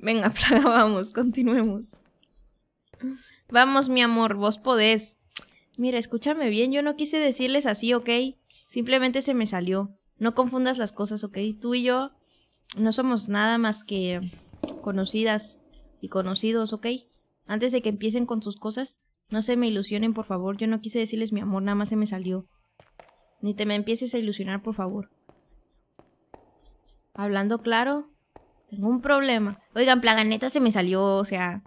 Venga, Plaga, vamos, continuemos. Vamos, mi amor, vos podés. Mira, escúchame bien, yo no quise decirles así, ¿ok? Simplemente se me salió. No confundas las cosas, ¿ok? Tú y yo no somos nada más que conocidas y conocidos, ¿ok? Antes de que empiecen con sus cosas, no se me ilusionen, por favor. Yo no quise decirles mi amor, nada más se me salió. Ni te me empieces a ilusionar, por favor. Hablando claro, tengo un problema. Oigan, Plaganeta se me salió, o sea,